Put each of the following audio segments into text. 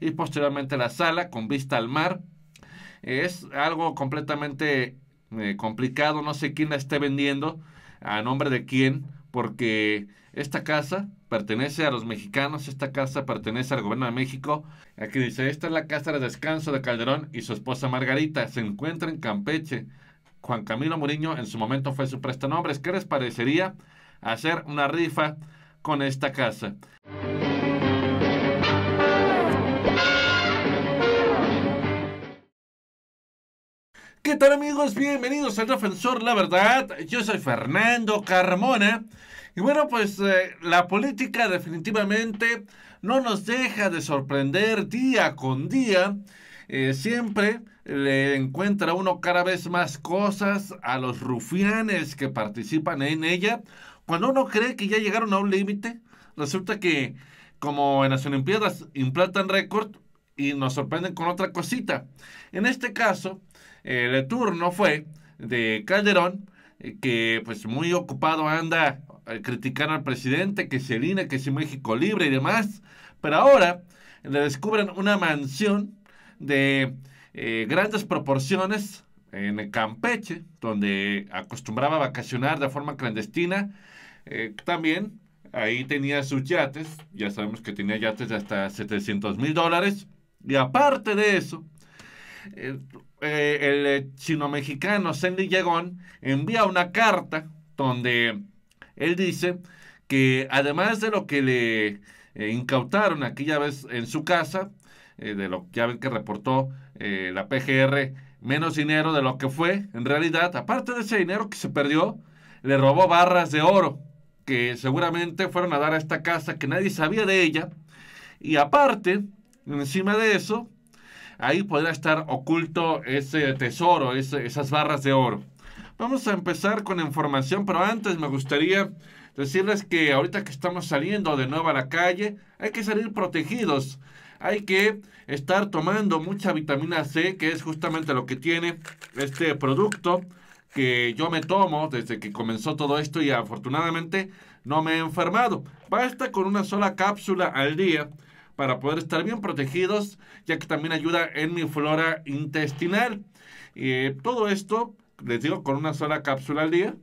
y posteriormente la sala con vista al mar. Es algo completamente eh, complicado, no sé quién la esté vendiendo, a nombre de quién, porque esta casa pertenece a los mexicanos, esta casa pertenece al gobierno de México. Aquí dice, esta es la casa de descanso de Calderón y su esposa Margarita, se encuentra en Campeche. Juan Camilo Muriño en su momento fue su prestanombres. ¿Qué les parecería hacer una rifa con esta casa? amigos? Bienvenidos al Defensor, la verdad. Yo soy Fernando Carmona. Y bueno, pues eh, la política definitivamente no nos deja de sorprender día con día. Eh, siempre le encuentra uno cada vez más cosas a los rufianes que participan en ella. Cuando uno cree que ya llegaron a un límite, resulta que como en las Olimpiadas implantan récord y nos sorprenden con otra cosita. En este caso, el turno fue de Calderón, eh, que pues muy ocupado anda a eh, criticar al presidente, que se el INE, que si México Libre y demás. Pero ahora le descubren una mansión de eh, grandes proporciones en Campeche, donde acostumbraba vacacionar de forma clandestina. también ahí tenía sus yates, ya sabemos que tenía yates de hasta 700 mil dólares. Y aparte de eso, eh, eh, el eh, chino-mexicano Sandy Llegón envía una carta donde él dice que además de lo que le incautaron aquella vez en su casa, de lo ya ven que reportó la PGR, menos dinero de lo que fue, en realidad, aparte de ese dinero que se perdió, le robó barras de oro que seguramente fueron a dar a esta casa que nadie sabía de ella. Y aparte, encima de eso, Ahí podrá estar oculto ese tesoro, esas barras de oro. Vamos a empezar con información, pero antes me gustaría decirles que ahorita que estamos saliendo de nuevo a la calle, hay que salir protegidos. Hay que estar tomando mucha vitamina C, que es justamente lo que tiene este producto que yo me tomo desde que comenzó todo esto y afortunadamente no me he enfermado. Basta con una sola cápsula al día para poder estar bien protegidos, ya que también ayuda en mi flora intestinal. y eh, todo esto, les digo, con una sola cápsula al día.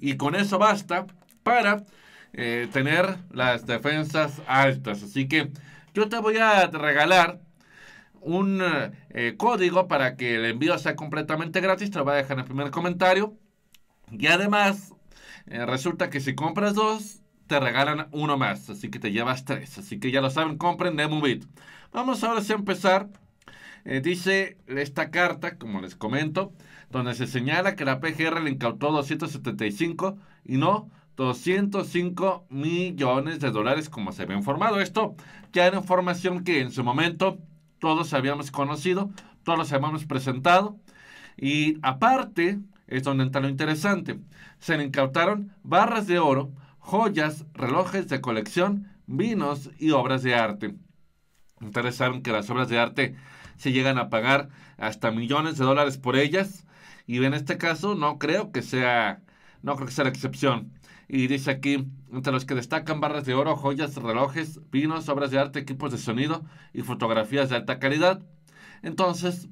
Y con eso basta para eh, tener las defensas altas. Así que yo te voy a regalar un eh, código para que el envío sea completamente gratis. Te lo voy a dejar en el primer comentario. Y además, resulta que si compras dos, te regalan uno más, así que te llevas tres. Así que ya lo saben, compren Nemovit. Vamos ahora a empezar. Eh, dice esta carta, como les comento, donde se señala que la PGR le incautó 275 y no 205 millones de dólares, como se había informado. Esto ya era información que en su momento todos habíamos conocido, todos habíamos presentado. Y aparte, es donde entra lo interesante, se le incautaron barras de oro, joyas, relojes de colección, vinos y obras de arte. Ustedes saben que las obras de arte se llegan a pagar hasta millones de dólares por ellas y en este caso no creo que sea no creo que sea la excepción. Y dice aquí, entre los que destacan barras de oro, joyas, relojes, vinos, obras de arte, equipos de sonido y fotografías de alta calidad. Entonces,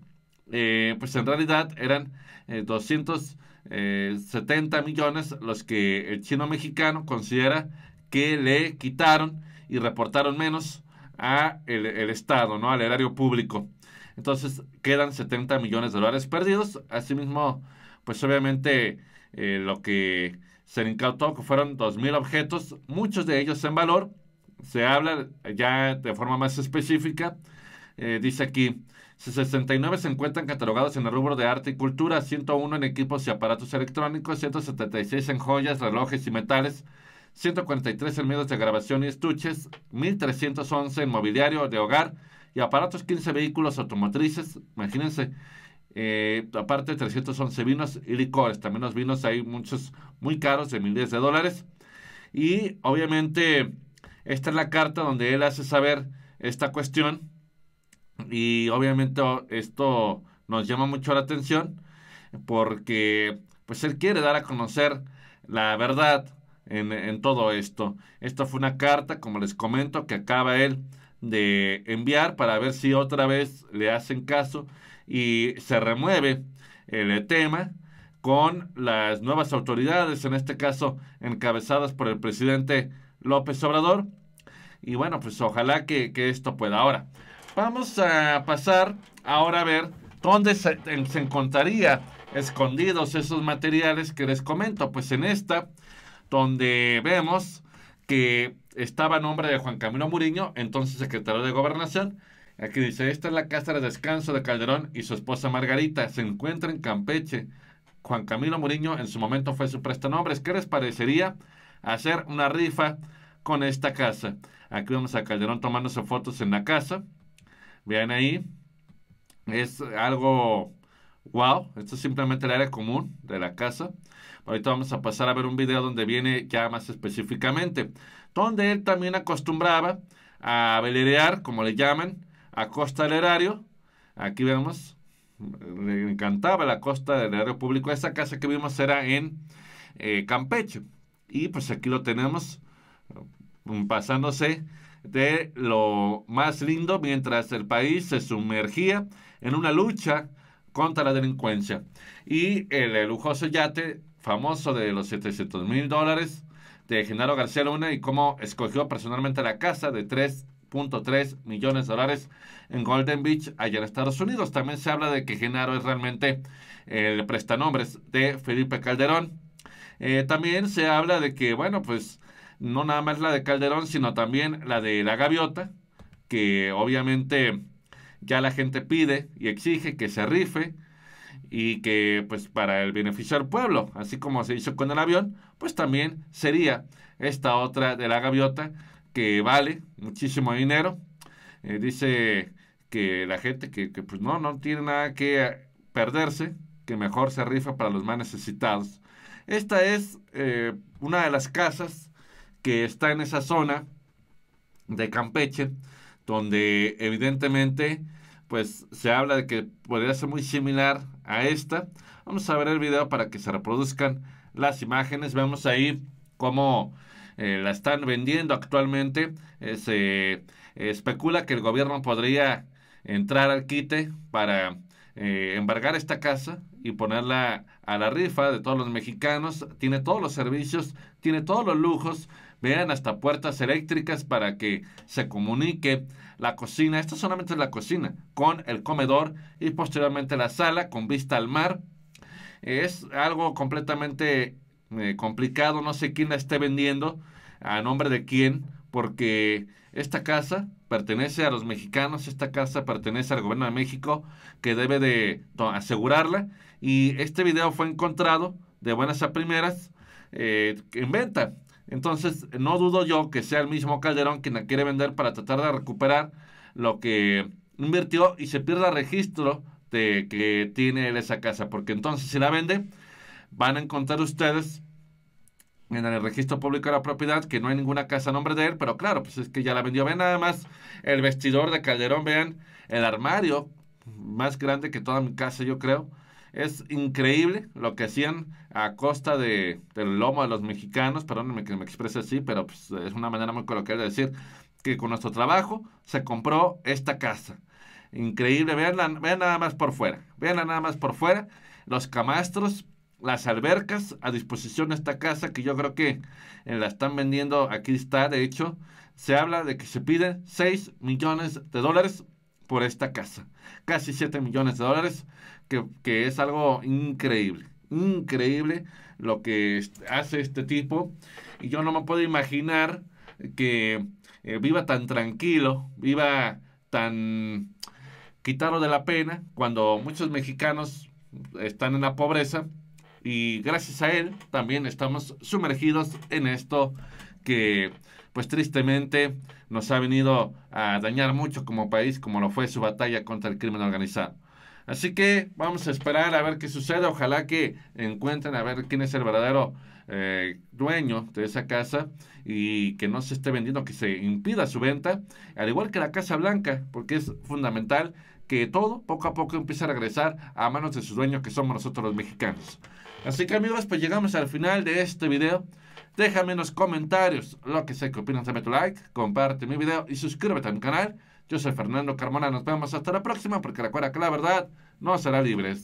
eh, pues en realidad eran 270 eh, eh, millones los que el chino mexicano considera que le quitaron y reportaron menos a el, Estado, ¿no? Al erario público. Entonces quedan 70 millones de dólares perdidos. Asimismo, pues obviamente lo que se incautó que fueron 2.000 objetos, muchos de ellos en valor. Se habla ya de forma más específica. dice aquí, 69 se encuentran catalogados en el rubro de arte y cultura, 101 en equipos y aparatos electrónicos, 176 en joyas, relojes y metales, 143 en medios de grabación y estuches, 1311 en mobiliario de hogar y aparatos, 15 vehículos automotrices, imagínense, eh, aparte 311 vinos y licores, también los vinos hay muchos muy caros de miles de dólares. Y obviamente esta es la carta donde él hace saber esta cuestión y obviamente oh, esto nos llama mucho la atención porque pues él quiere dar a conocer la verdad en, todo esto. Esta fue una carta, como les comento, que acaba él de enviar para ver si otra vez le hacen caso y se remueve el tema con las nuevas autoridades, en este caso encabezadas por el presidente López Obrador. Y bueno, pues ojalá que, que esto pueda. Ahora, Vamos a pasar ahora a ver dónde se, encontrarían encontraría escondidos esos materiales que les comento. Pues en esta, donde vemos que estaba a nombre de Juan Camilo Muriño, entonces secretario de Gobernación. Aquí dice, esta es la casa de descanso de Calderón y su esposa Margarita. Se encuentra en Campeche. Juan Camilo Muriño en su momento fue su prestanombres. ¿Qué les parecería hacer una rifa con esta casa? Aquí vemos a Calderón tomándose fotos en la casa. Vean ahí. Es algo wow. Esto es simplemente el área común de la casa. Ahorita vamos a pasar a ver un video donde viene ya más específicamente. Donde él también acostumbraba a velerear, como le llaman, a costa del erario. Aquí vemos, le encantaba la costa del erario público. Esta casa que vimos era en eh, Campeche. Y pues aquí lo tenemos mm, pasándose de lo más lindo mientras el país se sumergía en una lucha contra la delincuencia. Y el lujoso yate famoso de los 700 mil dólares de Genaro García Luna y cómo escogió personalmente la casa de 3.3 millones de dólares en Golden Beach, allá en Estados Unidos. También se habla de que Genaro es realmente el prestanombres de Felipe Calderón. Eh, también se habla de que, bueno, pues no nada más la de Calderón, sino también la de la gaviota, que obviamente ya la gente pide y exige que se rife y que pues para el beneficio del pueblo, así como se hizo con el avión, pues también sería esta otra de la gaviota que vale muchísimo dinero. Eh, dice que la gente que, pues no, no tiene nada que perderse, que mejor se rifa para los más necesitados. Esta es eh, una de las casas que está en esa zona de Campeche, donde evidentemente pues se habla de que podría ser muy similar a esta. Vamos a ver el video para que se reproduzcan las imágenes. Vemos ahí cómo eh, la están vendiendo actualmente. Eh, se eh, especula que el gobierno podría entrar al quite para embargar esta casa y ponerla a la rifa de todos los mexicanos. Tiene todos los servicios, tiene todos los lujos, Vean hasta puertas eléctricas para que se comunique la cocina. Esto solamente es la cocina, con el comedor y posteriormente la sala con vista al mar. Es algo completamente eh, complicado. No sé quién la esté vendiendo, a nombre de quién, porque esta casa pertenece a los mexicanos, esta casa pertenece al gobierno de México que debe de asegurarla y este video fue encontrado de buenas a primeras eh, en venta entonces, no dudo yo que sea el mismo Calderón quien la quiere vender para tratar de recuperar lo que invirtió y se pierda registro de que tiene él esa casa, porque entonces si la vende, van a encontrar ustedes en el registro público de la propiedad que no hay ninguna casa a nombre de él, pero claro, pues es que ya la vendió. Vean nada más el vestidor de Calderón, vean el armario más grande que toda mi casa, yo creo. Es increíble lo que hacían a costa de, del lomo de los mexicanos, perdónenme que me exprese así, pero pues, es una manera muy coloquial de decir que con nuestro trabajo se compró esta casa. Increíble, veanla, vean nada más por fuera, Vean nada más por fuera, los camastros, las albercas a disposición de esta casa que yo creo que eh, la están vendiendo, aquí está, de hecho, se habla de que se piden 6 millones de dólares por esta casa. Casi 7 millones de dólares, que, es algo increíble, increíble lo que hace este tipo. Y yo no me puedo imaginar que eh, viva tan tranquilo, viva tan quitarlo de la pena, cuando muchos mexicanos están en la pobreza y gracias a él también estamos sumergidos en esto que pues tristemente nos ha venido a dañar mucho como país, como lo fue su batalla contra el crimen organizado. Así que vamos a esperar a ver qué sucede. Ojalá que encuentren a ver quién es el verdadero eh, dueño de esa casa y que no se esté vendiendo, que se impida su venta, al igual que la Casa Blanca, porque es fundamental que todo poco a poco empiece a regresar a manos de sus dueños, que somos nosotros los mexicanos. Así que amigos, pues llegamos al final de este video. Déjame en los comentarios lo que sé que opinas. Dame tu like, comparte mi video y suscríbete a mi canal. Yo soy Fernando Carmona. Nos vemos hasta la próxima porque recuerda que la verdad no será libre.